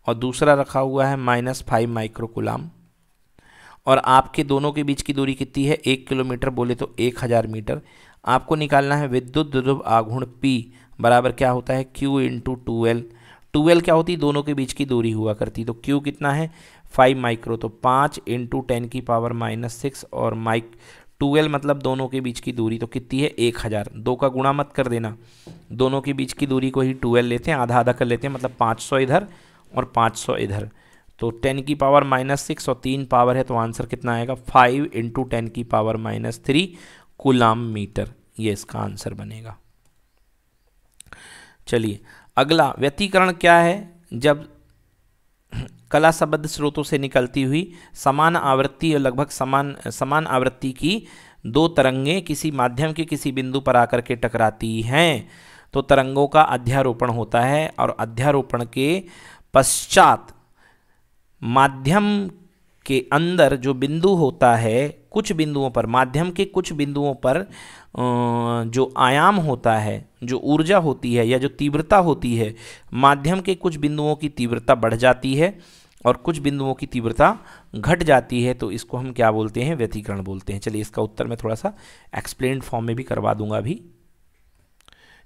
और दूसरा रखा हुआ है माइनस फाइव माइक्रोकुलाम और आपके दोनों के बीच की दूरी कितनी है एक किलोमीटर बोले तो एक हज़ार मीटर आपको निकालना है विद्युत ध्रुव आघूर्ण पी बराबर क्या होता है Q into two L two L क्या होती दोनों के बीच की दूरी हुआ करती तो क्यू कितना है फाइव माइक्रो तो पाँच इंटू टेन की पावर माइनस सिक्स और माइक ट्वेल्व मतलब दोनों के बीच की दूरी तो कितनी है एक हज़ार दो का गुणा मत कर देना दोनों के बीच की दूरी को ही टूवेल्व लेते हैं आधा आधा कर लेते हैं मतलब पाँच सौ इधर और पाँच सौ इधर तो टेन की पावर माइनस सिक्स और तीन पावर है तो आंसर कितना आएगा फाइव इंटू टेन की power minus three coulomb metre ये इसका आंसर बनेगा चलिए अगला व्यतीकरण क्या है जब कला शब्द स्रोतों से निकलती हुई समान आवृत्ति और लगभग समान समान आवृत्ति की दो तरंगें किसी माध्यम के किसी बिंदु पर आकर के टकराती हैं तो तरंगों का अध्यारोपण होता है और अध्यारोपण के पश्चात माध्यम के अंदर जो बिंदु होता है कुछ बिंदुओं पर माध्यम के कुछ बिंदुओं पर जो आयाम होता है जो ऊर्जा होती है या जो तीव्रता होती है माध्यम के कुछ बिंदुओं की तीव्रता बढ़ जाती है और कुछ बिंदुओं की तीव्रता घट जाती है तो इसको हम क्या बोलते हैं व्यतिकरण बोलते हैं चलिए इसका उत्तर मैं थोड़ा सा एक्सप्लेन फॉर्म में भी करवा दूंगा अभी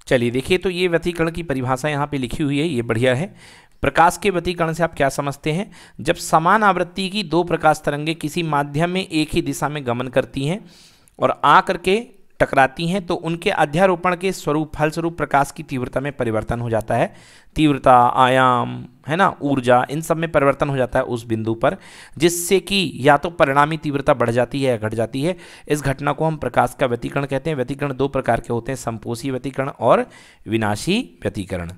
चलिए देखिए तो ये व्यतिकरण की परिभाषा यहाँ पे लिखी हुई है ये बढ़िया है प्रकाश के व्यतिकरण से आप क्या समझते हैं जब समान आवृत्ति की दो प्रकाश तरंगे किसी माध्यम में एक ही दिशा में गमन करती हैं और आ करके टकराती हैं तो उनके अध्यारोपण के स्वरूप फलस्वरूप प्रकाश की तीव्रता में परिवर्तन हो जाता है तीव्रता आयाम है ना ऊर्जा इन सब में परिवर्तन हो जाता है उस बिंदु पर जिससे कि या तो परिणामी तीव्रता बढ़ जाती है या घट जाती है इस घटना को हम प्रकाश का व्यतीकरण कहते हैं व्यतीकरण दो प्रकार के होते हैं संपोषी व्यतीकरण और विनाशी व्यतीकरण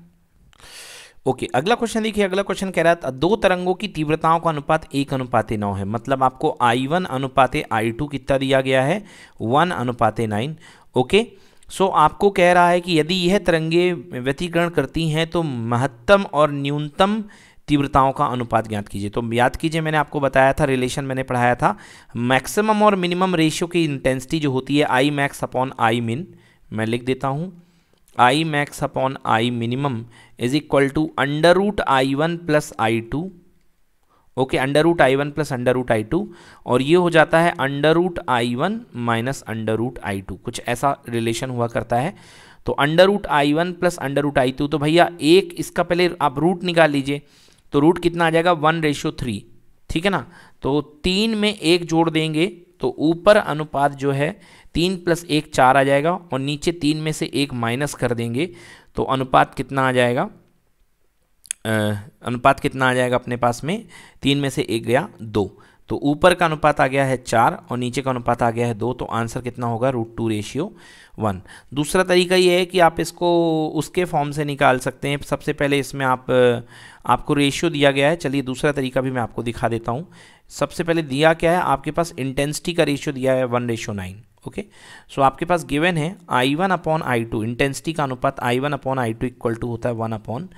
ओके okay, अगला क्वेश्चन देखिए अगला क्वेश्चन कह रहा था दो तरंगों की तीव्रताओं का अनुपात एक अनुपात नौ है मतलब आपको आई वन अनुपात आई टू कितना दिया गया है वन अनुपात नाइन ओके सो आपको कह रहा है कि यदि यह तरंगे व्यतीकरण करती हैं तो महत्तम और न्यूनतम तीव्रताओं का अनुपात ज्ञात कीजिए तो याद कीजिए मैंने आपको बताया था रिलेशन मैंने पढ़ाया था मैक्सिमम और मिनिमम रेशियो की इंटेंसिटी जो होती है आई मैक्स अपॉन आई मिन मैं लिख देता हूँ I max upon I minimum is equal to under root I one plus I two okay under root I one plus under root I two और ये हो जाता है under root I one minus under root I two कुछ ऐसा relation हुआ करता है तो under root I one plus under root I two तो भैया एक इसका पहले आप रूट निकाल लीजिए तो रूट कितना आ जाएगा वन रेशियो थ्री ठीक है ना तो तीन में एक जोड़ देंगे तो ऊपर अनुपात जो है तीन प्लस एक चार आ जाएगा और नीचे तीन में से एक माइनस कर देंगे तो अनुपात कितना आ जाएगा आ, अनुपात कितना आ जाएगा अपने पास में तीन में से एक गया दो तो ऊपर का अनुपात आ गया है चार और नीचे का अनुपात आ गया है दो तो आंसर कितना होगा रूट टू रेशियो वन दूसरा तरीका ये है कि आप इसको उसके फॉर्म से निकाल सकते हैं सबसे पहले इसमें आप आपको रेशियो दिया गया है चलिए दूसरा तरीका भी मैं आपको दिखा देता हूँ सबसे पहले दिया क्या है आपके पास इंटेंसिटी का रेशियो दिया है one ratio nine okay so आपके पास गिवन है I one upon I two intensity का अनुपात I one upon I two equal to होता है वन अपॉन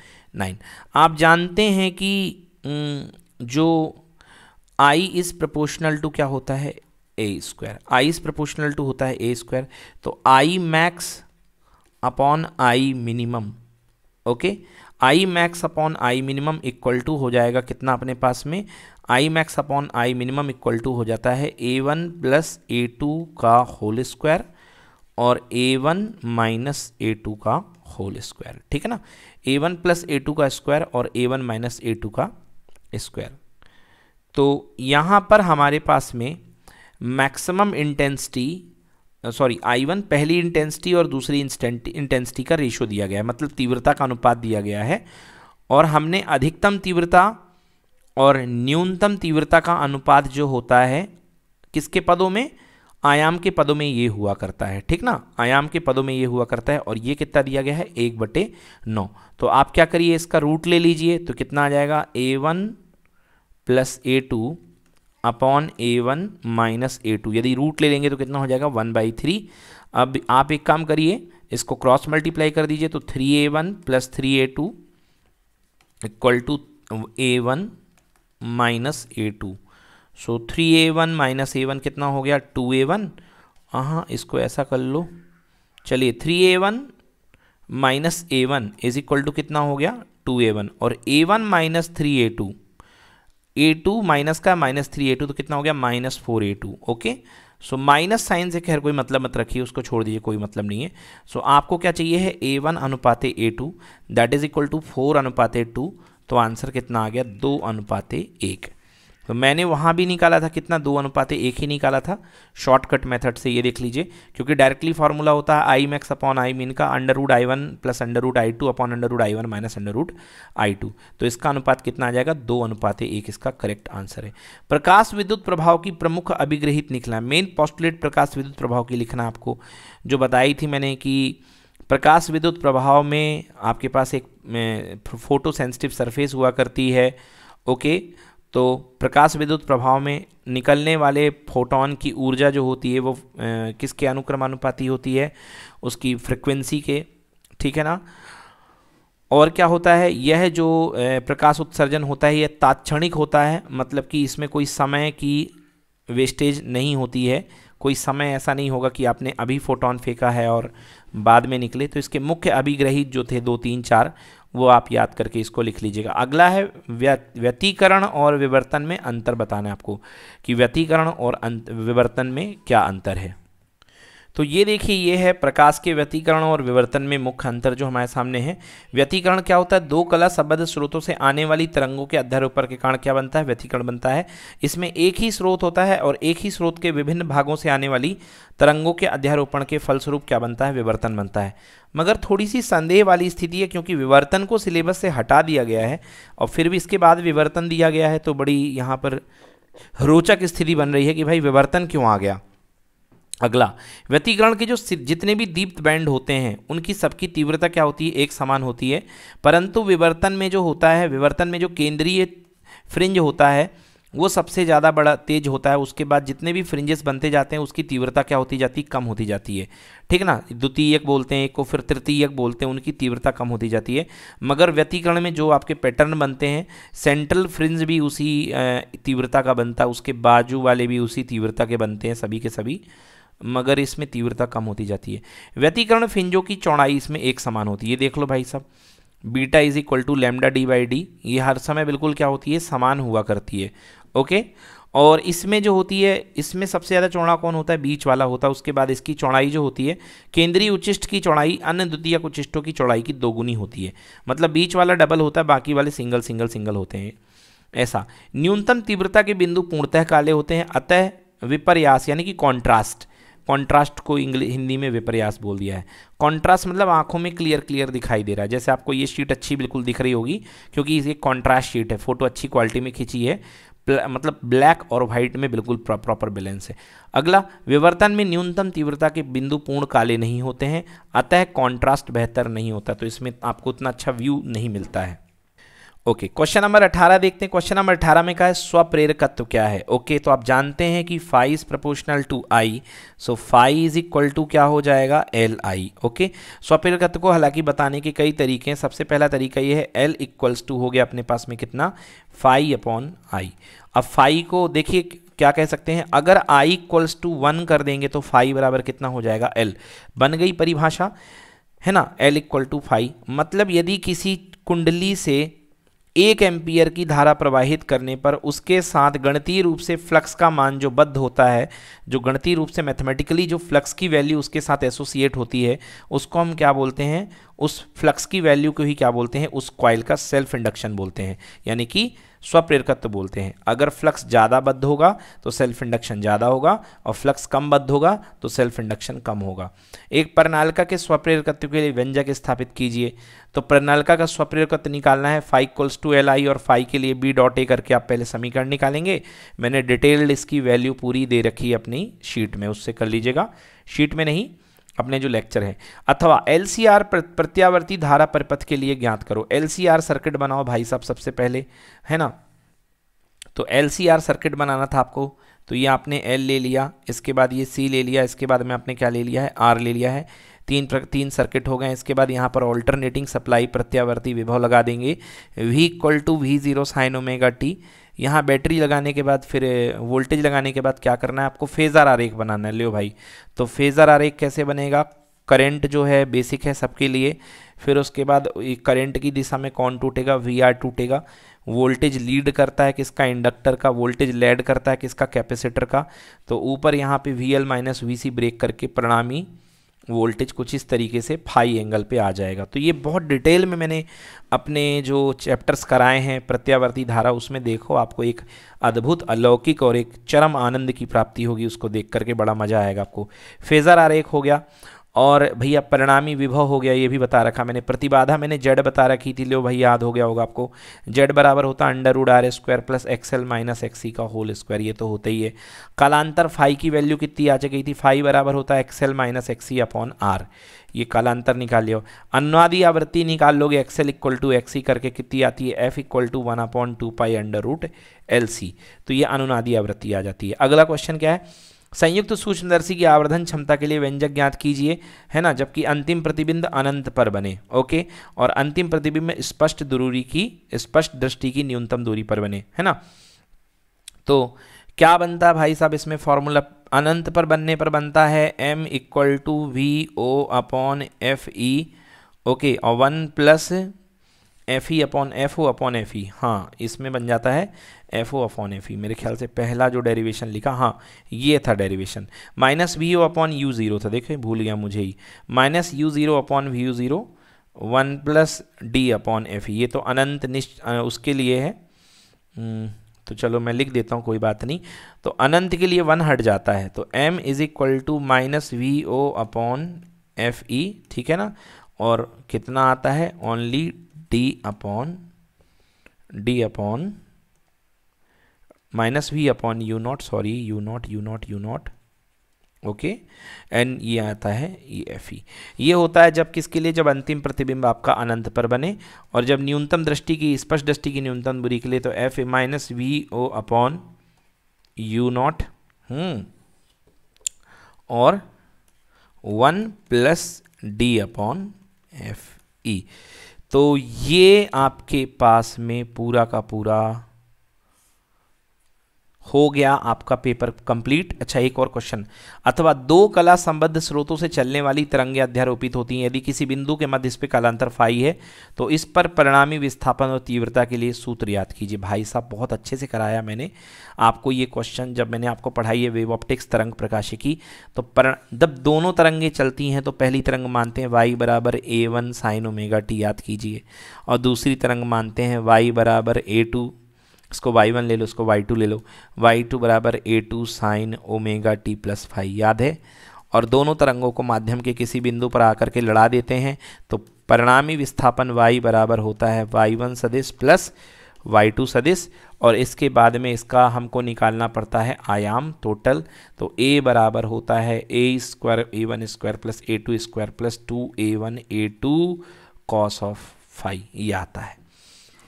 नाइन आप जानते हैं कि जो आई इज प्रपोर्शनल टू क्या होता है A square I is proportional to होता है ए स्क्वायर तो I max upon I minimum okay I max upon I minimum equal to हो जाएगा कितना अपने पास में I max upon I minimum equal to हो जाता है A one plus A two का होल स्क्वायर और A one minus A two का होल स्क्वायर ठीक है ना A one plus A two का स्क्वायर और A one minus A two का स्क्वायर तो यहाँ पर हमारे पास में maximum intensity sorry I one पहली इंटेंसिटी और दूसरी इंटेंसिटी का रेशियो दिया गया है मतलब तीव्रता का अनुपात दिया गया है और हमने अधिकतम तीव्रता और न्यूनतम तीव्रता का अनुपात जो होता है किसके पदों में आयाम के पदों में ये हुआ करता है ठीक ना आयाम के पदों में ये हुआ करता है और ये कितना दिया गया है एक बटे नौ तो आप क्या करिए इसका रूट ले लीजिए तो कितना आ जाएगा A one plus A two upon A one minus A two यदि रूट ले लेंगे तो कितना हो जाएगा वन बाई थ्री अब आप एक काम करिए इसको क्रॉस मल्टीप्लाई कर दीजिए तो three A one plus three A two equal to A one minus A two so three A one minus A one कितना हो गया टू ए वन हाँ इसको ऐसा कर लो चलिए three A one minus A one is equal to कितना हो गया टू ए वन और A one minus three A two A two minus का माइनस थ्री ए टू तो कितना हो गया minus four A two okay so minus sign से खैर कोई मतलब मत रखिए उसको छोड़ दीजिए कोई मतलब नहीं है सो so, आपको क्या चाहिए है ए वन अनुपाते A two that is equal to four अनुपाते टू तो आंसर कितना आ गया दो अनुपाते एक तो मैंने वहाँ भी निकाला था कितना दो अनुपात एक ही निकाला था शॉर्टकट मेथड से ये देख लीजिए क्योंकि डायरेक्टली फार्मूला होता है I max upon I mean का under root I one plus under root I two upon under root I one minus under root I two तो इसका अनुपात कितना आ जाएगा दो अनुपात एक इसका करेक्ट आंसर है प्रकाश विद्युत प्रभाव की प्रमुख अभिग्रहित निकला मेन पॉस्टुलेट प्रकाश विद्युत प्रभाव की लिखना आपको जो बताई थी मैंने कि प्रकाश विद्युत प्रभाव में आपके पास एक फोटो सेंसिटिव सरफेस हुआ करती है ओके okay? तो प्रकाश विद्युत प्रभाव में निकलने वाले फोटोन की ऊर्जा जो होती है वो किसके अनुक्रमानुपाति होती है उसकी फ्रिक्वेंसी के ठीक है ना और क्या होता है यह जो प्रकाश उत्सर्जन होता है यह तात्क्षणिक होता है मतलब कि इसमें कोई समय की वेस्टेज नहीं होती है कोई समय ऐसा नहीं होगा कि आपने अभी फोटोन फेंका है और बाद में निकले तो इसके मुख्य अभिग्रहित जो थे दो तीन चार वो आप याद करके इसको लिख लीजिएगा अगला है व्यतीकरण और विवर्तन में अंतर बताना है आपको कि व्यतीकरण और विवर्तन में क्या अंतर है तो ये देखिए ये है प्रकाश के व्यतीकरण और विवर्तन में मुख्य अंतर जो हमारे सामने है व्यतीकरण क्या होता है दो कला सबद्ध स्रोतों से आने वाली तरंगों के अध्यय ऊपर के कारण क्या बनता है व्यतीकरण बनता है इसमें एक ही स्रोत होता है और एक ही स्रोत के विभिन्न भागों से आने वाली तरंगों के अध्यारोपण के फलस्वरूप क्या बनता है विवर्तन बनता है मगर थोड़ी सी संदेह वाली स्थिति है क्योंकि विवर्तन को सिलेबस से हटा दिया गया है और फिर भी इसके बाद विवर्तन दिया गया है तो बड़ी यहाँ पर रोचक स्थिति बन रही है कि भाई विवर्तन क्यों आ गया अगला व्यतिकरण के जो जितने भी दीप्त बैंड होते हैं उनकी सबकी तीव्रता क्या होती है एक समान होती है परंतु विवर्तन में जो होता है विवर्तन में जो केंद्रीय फ्रिंज होता है वो सबसे ज़्यादा बड़ा तेज होता है उसके बाद जितने भी फ्रिंजेस बनते जाते हैं उसकी तीव्रता क्या होती जाती है कम होती जाती है ठीक ना द्वितीयक बोलते हैं एक को फिर तृतीयक बोलते हैं उनकी तीव्रता कम होती जाती है मगर व्यतीकरण में जो आपके पैटर्न बनते हैं सेंट्रल फ्रिंज भी उसी तीव्रता का बनता है उसके बाजू वाले भी उसी तीव्रता के बनते हैं सभी के सभी मगर इसमें तीव्रता कम होती जाती है व्यतीकरण फिंजों की चौड़ाई इसमें एक समान होती है देख लो भाई साहब beta is equal to lambda D by D ये हर समय बिल्कुल क्या होती है समान हुआ करती है ओके और इसमें जो होती है इसमें सबसे ज़्यादा चौड़ा कौन होता है बीच वाला होता है उसके बाद इसकी चौड़ाई जो होती है केंद्रीय उच्चिष्ट की चौड़ाई अन्य द्वितीय उच्चिष्टों की चौड़ाई की दोगुनी होती है मतलब बीच वाला डबल होता है बाकी वाले सिंगल सिंगल सिंगल होते हैं ऐसा न्यूनतम तीव्रता के बिंदु पूर्णतः काले होते हैं अतः विपर्यास यानी कि कॉन्ट्रास्ट कॉन्ट्रास्ट को इंग्लिश हिंदी में विपर्यास बोल दिया है कॉन्ट्रास्ट मतलब आंखों में क्लियर क्लियर दिखाई दे रहा है जैसे आपको ये शीट अच्छी बिल्कुल दिख रही होगी क्योंकि ये कॉन्ट्रास्ट शीट है फोटो अच्छी क्वालिटी में खींची है मतलब ब्लैक और व्हाइट में बिल्कुल प्रॉपर बैलेंस है अगला विवर्तन में न्यूनतम तीव्रता के बिंदु पूर्ण काले नहीं होते हैं अतः कॉन्ट्रास्ट बेहतर नहीं होता तो इसमें आपको उतना अच्छा व्यू नहीं मिलता है ओके क्वेश्चन नंबर 18 देखते हैं क्वेश्चन नंबर 18 में कहा है स्वप्रेरकत्व क्या है ओके okay, तो आप जानते हैं कि five is proportional to I so five is equal to क्या हो जाएगा एल आई ओके स्वप्रेरकत्व को हालांकि बताने के कई तरीके हैं सबसे पहला तरीका ये है एल इक्वल्स टू हो गया अपने पास में कितना फाइव अपॉन आई अब फाइव को देखिए क्या कह सकते हैं अगर आई इक्वल्स टू वन कर देंगे तो फाइव बराबर कितना हो जाएगा एल बन गई परिभाषा है ना एल इक्वल टू फाइव मतलब यदि किसी कुंडली से एक एम्पियर की धारा प्रवाहित करने पर उसके साथ गणतीय रूप से फ्लक्स का मान जो बद्ध होता है जो गणतीय रूप से मैथमेटिकली जो फ्लक्स की वैल्यू उसके साथ एसोसिएट होती है उसको हम क्या बोलते हैं उस फ्लक्स की वैल्यू को ही क्या बोलते हैं उस कॉयल का सेल्फ इंडक्शन बोलते हैं यानी कि स्वप्रेरकत्व बोलते हैं अगर फ्लक्स ज़्यादा बद्ध होगा तो सेल्फ इंडक्शन ज़्यादा होगा और फ्लक्स कम बद्ध होगा तो सेल्फ इंडक्शन कम होगा एक प्रणालिका के स्वप्रेरकत्व के लिए व्यंजक स्थापित कीजिए तो प्रणालिका का स्वप्रेरकत्व निकालना है five equals to L I और फाइव के लिए बी डॉट ए करके आप पहले समीकरण निकालेंगे मैंने डिटेल्ड इसकी वैल्यू पूरी दे रखी है अपनी शीट में उससे कर लीजिएगा शीट में नहीं अपने जो लेक्चर हैं अथवा एल सी आर प्रत्यावर्ती धारा परिपथ के लिए ज्ञात करो एल सी आर सर्किट बनाओ भाई साहब सबसे पहले है ना तो एल सी आर सर्किट बनाना था आपको तो ये आपने एल ले लिया इसके बाद ये सी ले लिया इसके बाद में आपने क्या ले लिया है आर ले लिया है तीन प्र, तीन सर्किट हो गए इसके बाद यहाँ पर ऑल्टरनेटिंग सप्लाई प्रत्यावर्ती विभव लगा देंगे V equal to V zero sine omega T यहाँ बैटरी लगाने के बाद फिर वोल्टेज लगाने के बाद क्या करना है आपको फेज़र आरेख बनाना है लियो भाई तो फेज़र आरेख कैसे बनेगा करंट जो है बेसिक है सबके लिए फिर उसके बाद करंट की दिशा में कौन टूटेगा वी आर टूटेगा वोल्टेज लीड करता है किसका इंडक्टर का वोल्टेज लेड करता है किसका कैपेसिटर का तो ऊपर यहाँ पे V L minus V C break करके प्रणामी वोल्टेज कुछ इस तरीके से फाई एंगल पे आ जाएगा तो ये बहुत डिटेल में मैंने अपने जो चैप्टर्स कराए हैं प्रत्यावर्ती धारा उसमें देखो आपको एक अद्भुत अलौकिक और एक चरम आनंद की प्राप्ति होगी उसको देख करके बड़ा मज़ा आएगा आपको फेज़र आरेख हो गया और भैया परिणामी विभव हो गया ये भी बता रखा मैंने प्रतिबाधा मैंने जेड बता रखी थी लो भाई याद हो गया होगा आपको जेड बराबर होता under root R square plus XL minus XC का होल स्क्वायर ये तो होता ही है कालांतर फाई की वैल्यू कितनी आ चुकी थी फाई बराबर होता है XL minus XC upon R ये कालांतर निकाल लिया अनुवादी आवृत्ति निकाल लोगे एक्सएल इक्वल टू एक्सी करके कितनी आती है F equal to one upon two pi under root L C तो ये अनुनादी आवृत्ति आ जाती है अगला क्वेश्चन क्या है संयुक्त सूक्ष्मदर्शी की आवर्धन क्षमता के लिए व्यंजक ज्ञात कीजिए है ना जबकि अंतिम प्रतिबिंब अनंत पर बने ओके और अंतिम प्रतिबिंब स्पष्ट दूरी की स्पष्ट दृष्टि की न्यूनतम दूरी पर बने है ना तो क्या बनता है भाई साहब इसमें फॉर्मूला अनंत पर बनने पर बनता है m equal to V O upon F E okay और one plus F E upon F O upon F E हाँ इसमें बन जाता है F O upon F E मेरे ख्याल से पहला जो डेरिवेशन लिखा हाँ ये था derivation minus V O upon U zero था देखे भूल गया मुझे ही minus U zero upon V U zero one plus D upon F E ये तो अनंत निश्च उसके लिए है हम्म, तो चलो मैं लिख देता हूँ कोई बात नहीं तो अनंत के लिए वन हट जाता है तो M is equal to minus V O upon F E ठीक है ना और कितना आता है only D upon D upon minus V upon U naught sorry U naught U naught U naught okay N ये आता है ई एफ ई ये होता है जब किसके लिए जब अंतिम प्रतिबिंब आपका अनंत पर बने और जब न्यूनतम दृष्टि की स्पष्ट दृष्टि की न्यूनतम दूरी के लिए तो F A minus V O upon U naught और one plus D upon F E तो ये आपके पास में पूरा का पूरा हो गया आपका पेपर कंप्लीट अच्छा एक और क्वेश्चन अथवा दो कला संबद्ध स्रोतों से चलने वाली तरंगे अध्यारोपित होती हैं यदि किसी बिंदु के मध्य इस पर कालांतर फाई है तो इस पर परिणामी विस्थापन और तीव्रता के लिए सूत्र याद कीजिए भाई साहब बहुत अच्छे से कराया मैंने आपको ये क्वेश्चन जब मैंने आपको पढ़ाई है वेव ऑप्टिक्स तरंग प्रकाश की तो पर जब दोनों तरंगे चलती हैं तो पहली तरंग मानते हैं वाई बराबर A one sine omega T याद कीजिए और दूसरी तरंग मानते हैं वाई बराबर ए टू इसको वाई वन ले लो इसको वाई टू ले लो वाई टू बराबर A two sine omega T plus five याद है और दोनों तरंगों को माध्यम के किसी बिंदु पर आकर के लड़ा देते हैं तो परिणामी विस्थापन वाई बराबर होता है वाई वन सदिश प्लस वाई टू सदिश और इसके बाद में इसका हमको निकालना पड़ता है आयाम टोटल तो ए बराबर होता है A square A one square plus A two square plus two A one A two cos of five ये आता है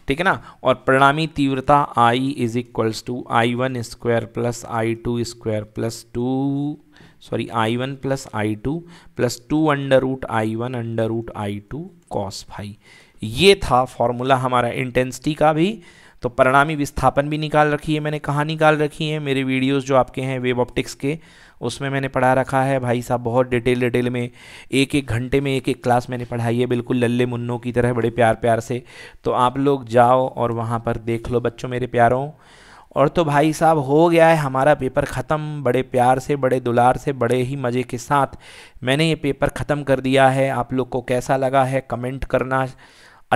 ठीक है ना और परिणामी तीव्रता I is equals to I one square plus I two square plus two sorry I one plus I two plus two under root I one under root I two cos phi ये था formula हमारा intensity का भी तो परिणामी विस्थापन भी निकाल रखी है मैंने कहाँ निकाल रखी है मेरे वीडियोज जो आपके हैं वेब ऑप्टिक्स के उसमें मैंने पढ़ा रखा है भाई साहब बहुत डिटेल डिटेल में एक एक घंटे में एक एक क्लास मैंने पढ़ाई है बिल्कुल लल्ले मुन्नों की तरह बड़े प्यार प्यार से तो आप लोग जाओ और वहाँ पर देख लो बच्चों मेरे प्यारों और तो भाई साहब हो गया है हमारा पेपर ख़त्म बड़े प्यार से बड़े दुलार से बड़े ही मज़े के साथ मैंने ये पेपर ख़त्म कर दिया है आप लोग को कैसा लगा है कमेंट करना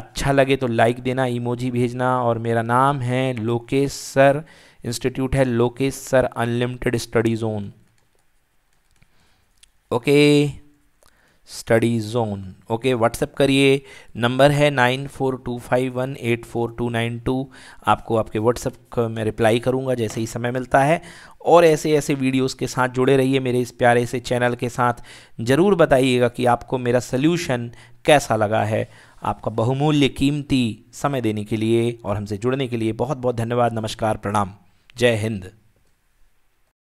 अच्छा लगे तो लाइक देना इमोजी भेजना और मेरा नाम है लोकेश सर इंस्टीट्यूट है Lokesh sir unlimited study zone okay study zone okay WhatsApp करिए नंबर है nine four two five one eight four two nine two आपको आपके व्हाट्सएप में रिप्लाई करूँगा जैसे ही समय मिलता है और ऐसे ऐसे वीडियोस के साथ जुड़े रहिए मेरे इस प्यारे से चैनल के साथ ज़रूर बताइएगा कि आपको मेरा सल्यूशन कैसा लगा है आपका बहुमूल्य कीमती समय देने के लिए और हमसे जुड़ने के लिए बहुत बहुत धन्यवाद नमस्कार प्रणाम जय हिंद